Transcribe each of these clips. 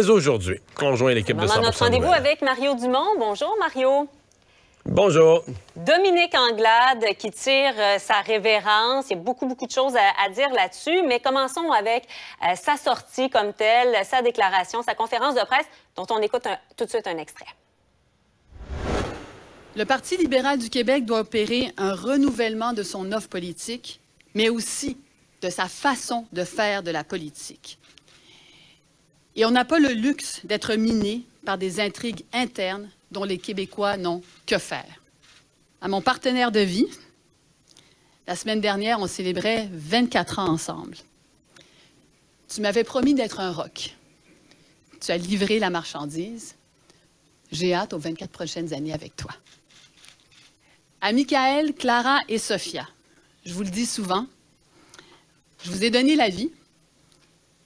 dès aujourd'hui. Conjoint l'équipe de 100 notre rendez-vous avec Mario Dumont. Bonjour, Mario. Bonjour. Dominique Anglade qui tire euh, sa révérence. Il y a beaucoup, beaucoup de choses à, dire là-dessus, mais commençons avec euh, sa sortie comme telle, sa déclaration, sa conférence de presse, dont on écoute tout de suite un extrait. Le Parti libéral du Québec doit opérer un renouvellement de son offre politique, mais aussi de sa façon de faire de la politique. Et on n'a pas le luxe d'être miné par des intrigues internes dont les Québécois n'ont que faire. À mon partenaire de vie, la semaine dernière, on célébrait 24 ans ensemble. Tu m'avais promis d'être un rock. Tu as livré la marchandise. J'ai hâte aux 24 prochaines années avec toi. À Michael, Clara et Sophia, je vous le dis souvent, je vous ai donné la vie,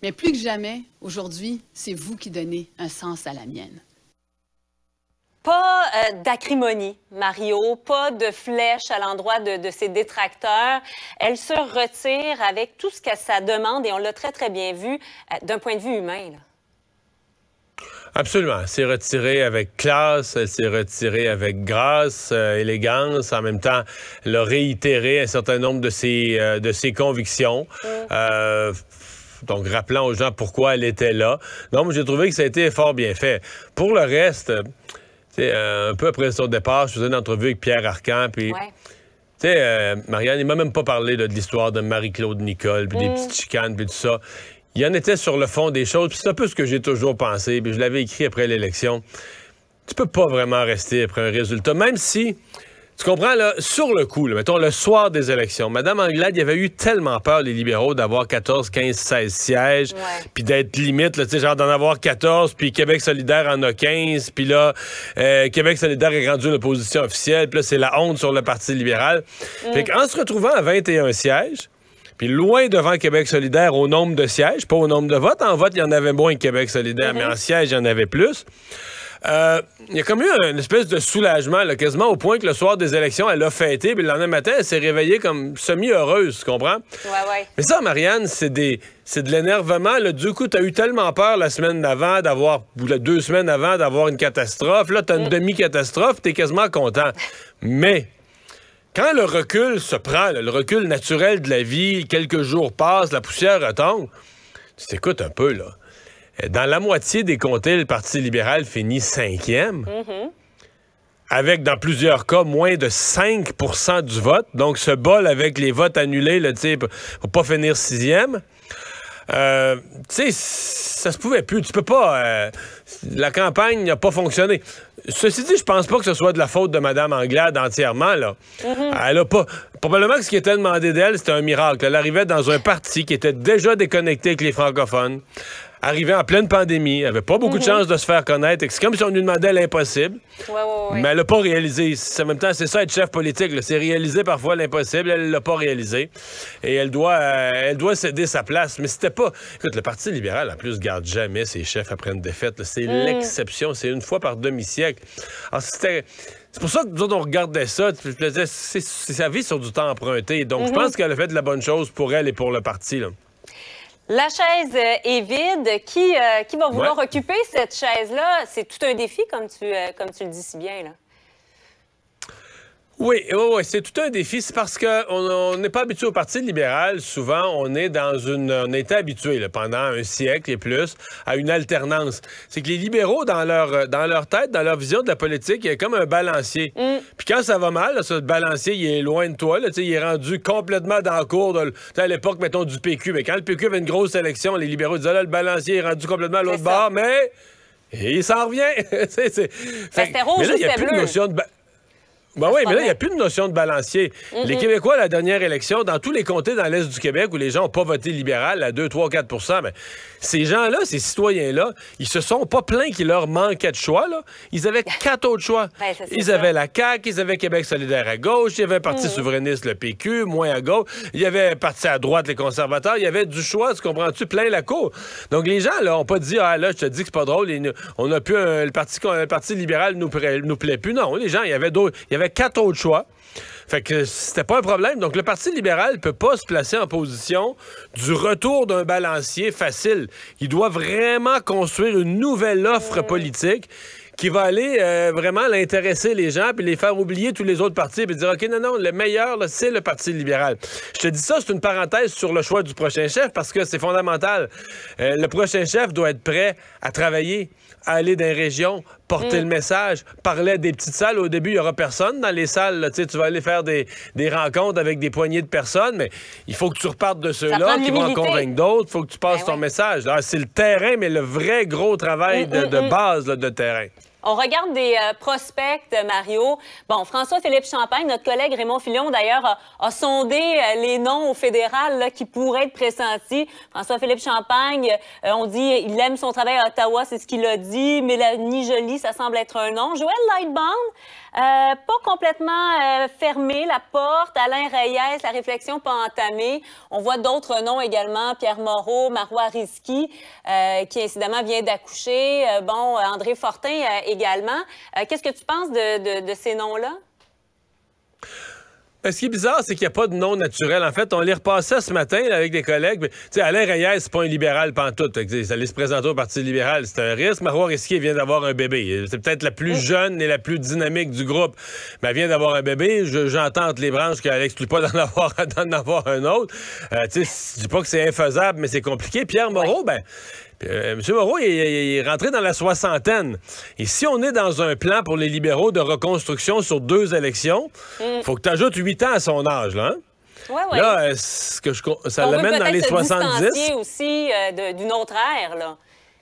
mais plus que jamais, aujourd'hui, c'est vous qui donnez un sens à la mienne. Pas euh, d'acrimonie, Mario, pas de flèche à l'endroit de, ses détracteurs. Elle se retire avec tout ce qu'elle ça demande, et on l'a très, très bien vu, euh, d'un point de vue humain. Absolument. Elle s'est retirée avec classe, elle s'est retirée avec grâce, euh, élégance. En même temps, elle a réitéré un certain nombre de ses, de ses convictions. Mm donc rappelant aux gens pourquoi elle était là. Donc, j'ai trouvé que ça a été fort bien fait. Pour le reste, euh, euh, un peu après son départ, je faisais une entrevue avec Pierre Arcan, puis... Tu sais, euh, Marianne, il m'a même pas parlé de l'histoire de Marie-Claude Nicole, puis des mm. petites chicanes, puis tout ça. Il y en était sur le fond des choses, c'est un peu ce que j'ai toujours pensé, puis je l'avais écrit après l'élection. Tu peux pas vraiment rester après un résultat, même si tu comprends, là, sur le coup, mettons le soir des élections, Mme Anglade, il y avait eu tellement peur, les libéraux, d'avoir 14, 15, 16 sièges, puis d'être limite, là, genre d'en avoir 14, puis Québec solidaire en a 15, puis là, euh, Québec solidaire est rendu l'opposition officielle, puis là, c'est la honte sur le Parti libéral. Mm. Fait en se retrouvant à 21 sièges, puis loin devant Québec solidaire au nombre de sièges, pas au nombre de votes, en vote, il y en avait moins que Québec solidaire, mm-hmm. mais en siège, il y en avait plus. Euh, il y a comme eu une espèce de soulagement, quasiment au point que le soir des élections, elle a fêté, puis le lendemain matin, elle s'est réveillée comme semi-heureuse, tu comprends? Oui, oui. Mais ça, Marianne, c'est C'est de l'énervement. Du coup, tu as eu tellement peur la semaine d'avant d'avoir, ou deux semaines avant d'avoir une catastrophe. Là, tu as une mm. demi-catastrophe, tu es quasiment content. Mais, quand le recul se prend, le recul naturel de la vie, quelques jours passent, la poussière retombe, tu t'écoutes un peu, là dans la moitié des comtés, le Parti libéral finit cinquième. Mm-hmm. Avec, dans plusieurs cas, moins de 5 du vote. Donc, ce bol avec les votes annulés, le type, pour pas finir sixième. Euh, tu sais, ça se pouvait plus. Tu peux pas. Euh, la campagne n'a pas fonctionné. Ceci dit, je pense pas que ce soit de la faute de Mme Anglade entièrement. Mm-hmm. Elle a pas. Probablement ce qui était demandé d'elle, c'était un miracle. Elle arrivait dans un parti qui était déjà déconnecté avec les francophones arrivée en pleine pandémie, elle avait pas beaucoup de mhm. chances de se faire connaître. C'est comme si on lui demandait l'impossible. Mais elle l'a pas réalisé. En même temps, c'est ça être chef politique. C'est réaliser parfois l'impossible. Elle l'a pas réalisé. Et elle doit, euh, elle doit céder sa place. Mais c'était pas. Écoute, le Parti libéral, en plus, garde jamais ses chefs après une défaite. C'est mm. l'exception. C'est une fois par demi-siècle. c'était. C'est pour ça que nous autres, on regardait ça. C'est sa vie sur du temps emprunté. Donc, je mm-hmm. pense qu'elle a fait de la bonne chose pour elle et pour le parti. Là. La chaise est vide. Qui, euh, qui va vouloir occuper cette chaise-là? C'est tout un défi, comme tu, euh, comme tu le dis si bien. Là. Oui, c'est tout un défi. C'est parce qu'on n'est pas habitué au Parti libéral. Souvent, on est dans une. On était habitué pendant un siècle et plus à une alternance. C'est que les libéraux, dans leur, dans leur tête, dans leur vision de la politique, il y a comme un balancier. Mm. Puis quand ça va mal, ce balancier, il est loin de toi. il est rendu complètement dans le cours de. À l'époque, mettons, du PQ. Mais quand le PQ avait une grosse élection, les libéraux disaient là, le balancier est rendu complètement à l'autre bord, mais. il s'en revient. c'est, c'est... là, il a plus de notion de. Ben bah oui, mais là, il n'y a plus de notion de balancier. Les Québécois, à la dernière élection, dans tous les comtés dans l'Est du Québec où les gens n'ont pas voté libéral à 2, 3, 4 mais ces gens-là, ces citoyens-là, ils se sont pas plaints qu'il leur manquait de choix. Là. Ils avaient quatre autres choix. Ben, ils avaient la CAQ, ils avaient Québec solidaire à gauche, il y avait Parti mm. souverainiste, le PQ, moins à gauche, il y avait un Parti à droite, les conservateurs, il y avait du choix, tu comprends-tu, plein la cour. Donc les gens, là, n'ont pas dit, ah là, je te dis que c'est pas drôle, on a plus le, parti, le Parti libéral nous, nous plaît plus. Non, les gens, il y avait d'autres quatre autres choix. Fait que c'était pas un problème. Donc, le Parti libéral peut pas se placer en position du retour d'un balancier facile. Il doit vraiment construire une nouvelle offre politique qui va aller euh, vraiment l'intéresser les gens puis les faire oublier tous les autres partis puis dire OK non non le meilleur c'est le parti libéral. Je te dis ça c'est une parenthèse sur le choix du prochain chef parce que c'est fondamental. Euh, le prochain chef doit être prêt à travailler, à aller dans les régions, porter mm. le message. Parlait des petites salles. Au début, il n'y aura personne dans les salles. tu vas aller faire des, rencontres avec des poignées de personnes, mais il faut que tu repartes de ceux-là qui vont en convaincre d'autres. Il faut que tu passes ben ton message. C'est le terrain, mais le vrai gros travail mm, de, mm, base de terrain. On regarde des euh, prospects, euh, Mario. Bon, François-Philippe Champagne, notre collègue Raymond Fillon, d'ailleurs, a, sondé euh, les noms au fédéral qui pourraient être pressentis. François-Philippe Champagne, on dit, il aime son travail à Ottawa, c'est ce qu'il a dit. Mélanie Joly ça semble être un nom. Joël Lightbound, euh, pas complètement euh, fermé la porte. Alain Reyes, la réflexion pas entamée. On voit d'autres noms également, Pierre Moreau, Marois Risky, euh, qui incidemment vient d'accoucher. bon, André Fortin également. Qu'est-ce que tu penses de ces noms-là? Euh, ce qui est bizarre, c'est qu'il n'y a pas de nom naturel. En fait, on l'est repassé ce matin avec des collègues. Tu Alain Reyes, c'est pas un libéral pantoute. Ça allait se présenter au Parti libéral, c'est un risque. Marois Risquier vient d'avoir un bébé. C'est peut-être la plus jeune et la plus dynamique du groupe. Mais ben, elle vient d'avoir un bébé. J'entends entre les branches qu'elle n'exclut pas d'en avoir, avoir, un autre. Euh, je tu dis pas que c'est infaisable, mais c'est compliqué. Pierre Moreau, ben, euh, M. Moreau il, est rentré dans la soixantaine. Et si on est dans un plan pour les libéraux de reconstruction sur deux élections, il mm. faut que tu ajoutes huit ans à son âge, là. Oui, hein? oui. Là, euh, que je, ça l'amène dans les 70. aussi euh, d'une autre ère, là.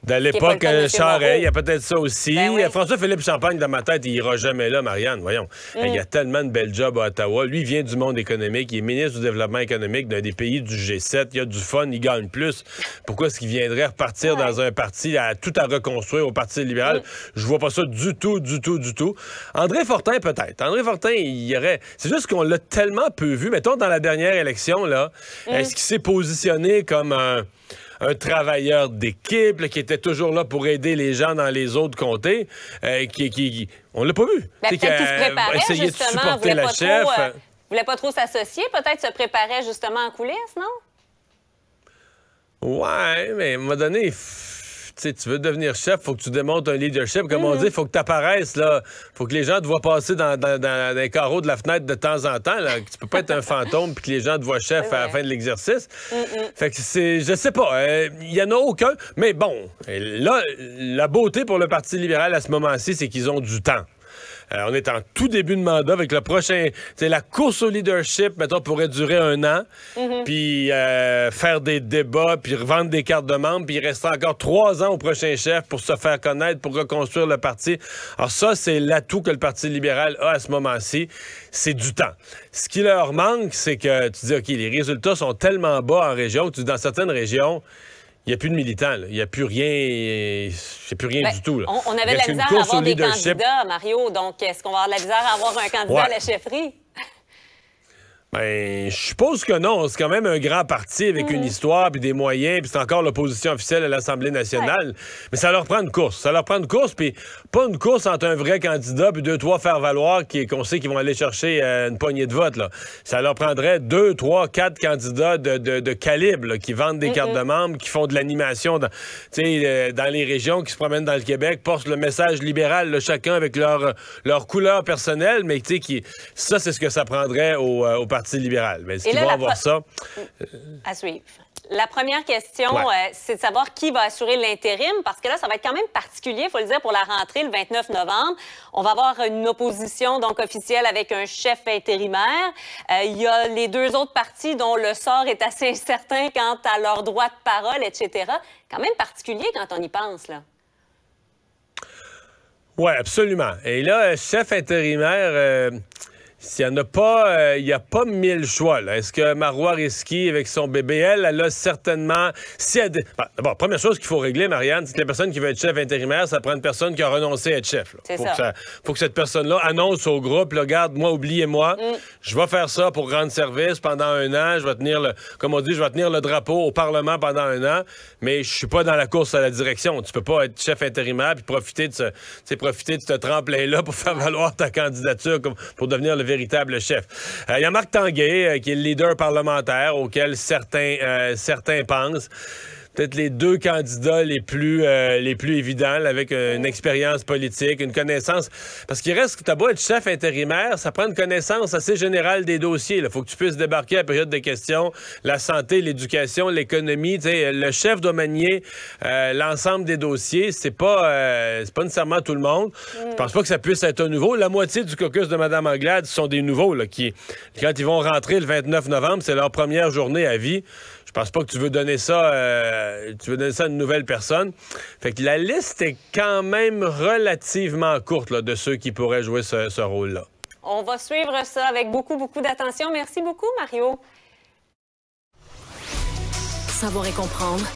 De l'époque euh, Charest, il y a peut-être ça aussi. y ben a François-Philippe Champagne, dans ma tête, il ira jamais là, Marianne, voyons. Mm. Il y a tellement de belles jobs à Ottawa. Lui, il vient du monde économique, il est ministre du développement économique d'un des pays du G7. Il a du fun, il gagne plus. Pourquoi est-ce qu'il viendrait repartir dans un parti à tout à reconstruire au Parti libéral? Mm. Je vois pas ça du tout, du tout, du tout. André Fortin, peut-être. André Fortin, il y aurait... C'est juste qu'on l'a tellement peu vu. Mettons, dans la dernière élection, là, mm. est-ce qu'il s'est positionné comme un un travailleur d'équipe, qui était toujours là pour aider les gens dans les autres comtés, euh, qui, qui, on l'a pas vu. C'est ben, peut qu'il se préparait, euh, justement, de supporter voulait la pas chef. Trop, euh, hein. voulait pas trop s'associer, peut-être se préparait justement en coulisses, non? Ouais, mais à un donné, tu veux devenir chef, faut que tu démontes un leadership. Comme on mm-hmm. dit, faut que tu apparaisses, là. faut que les gens te voient passer dans, les carreaux de la fenêtre de temps en temps. Là. Tu peux pas être un fantôme puis que les gens te voient chef à la fin de l'exercice. je sais pas, euh, il n'y y en a aucun. Mais bon, euh, là, la beauté pour le Parti libéral à ce moment-ci, c'est qu'ils ont du temps. Euh, on est en tout début de mandat avec le prochain. C'est la course au leadership, mettons, pourrait durer un an, mhm. puis euh, faire des débats, puis revendre des cartes de membres, puis il restera encore trois ans au prochain chef pour se faire connaître, pour reconstruire le parti. Alors ça, c'est l'atout que le Parti libéral a à ce moment-ci, c'est du temps. Ce qui leur manque, c'est que tu dis, OK, les résultats sont tellement bas en région, tu, dans certaines régions, il n'y a plus de militants. Il n'y a plus rien. C'est plus rien ben, du tout. On, avait de la misère à avoir des candidats, Mario. Donc, est-ce qu'on va avoir de la misère à avoir un candidat à la chefferie? Ben, je suppose que non. C'est quand même un grand parti avec une mm. histoire, puis des moyens, puis c'est encore l'opposition officielle à l'Assemblée nationale. Mais ça leur prend une course. Ça leur prend une course, puis pas une course entre un vrai candidat, puis deux, trois faire-valoir qu'on sait qu'ils vont aller chercher euh, une poignée de votes. Ça leur prendrait deux, trois, quatre candidats de, calibre qui vendent des mm, cartes mm. de membres, qui font de l'animation euh, dans, les régions, qui se promènent dans le Québec, portent le message libéral, chacun avec leur, couleur personnelle, mais qui, ça, c'est ce que ça prendrait au euh, parti libéral. Mais ça? Euh, à suivre. La première question, euh, c'est de savoir qui va assurer l'intérim, parce que là, ça va être quand même particulier, il faut le dire, pour la rentrée le 29 novembre. On va avoir une opposition donc officielle avec un chef intérimaire. Euh, il y a les deux autres partis dont le sort est assez incertain quant à leur droit de parole, etc. Quand même particulier quand on y pense, là. Oui, absolument. Et là, chef intérimaire... S'il n'y en a pas, euh, il n'y a pas mille choix. Est-ce que Marois Risky, avec son bébé, elle, elle a certainement... Si bah, D'abord, première chose qu'il faut régler, Marianne, c'est que la personne qui veut être chef intérimaire, ça prend une personne qui a renoncé à être chef. Il faut, que cette personne-là annonce au groupe, là, regarde, moi, oubliez-moi, mm. je vais faire ça pour rendre service pendant un an, je vais tenir, le, comme on dit, je vais tenir le drapeau au Parlement pendant un an, mais je suis pas dans la course à la direction. Tu peux pas être chef intérimaire et profiter de ce, tremplin-là pour faire valoir ta candidature pour devenir le véritable chef. Il euh, y a Marc Tanguay, euh, qui est le leader parlementaire auquel certains, euh, certains pensent peut-être les deux candidats les plus, euh, les plus évidents, avec une expérience politique, une connaissance. Parce qu'il reste, que as beau être chef intérimaire, ça prend une connaissance assez générale des dossiers. Il faut que tu puisses débarquer à la période des questions, la santé, l'éducation, l'économie. Le chef doit manier euh, l'ensemble des dossiers. C'est pas, euh, pas nécessairement tout le monde. Je pense pas que ça puisse être un nouveau. La moitié du caucus de Mme Anglade sont des nouveaux, qui, quand ils vont rentrer le 29 novembre, c'est leur première journée à vie. Je pense pas que tu veux donner ça euh, tu veux donner ça à une nouvelle personne. Fait que la liste est quand même relativement courte de ceux qui pourraient jouer ce, ce rôle-là. On va suivre ça avec beaucoup, beaucoup d'attention. Merci beaucoup, Mario. Savoir et comprendre.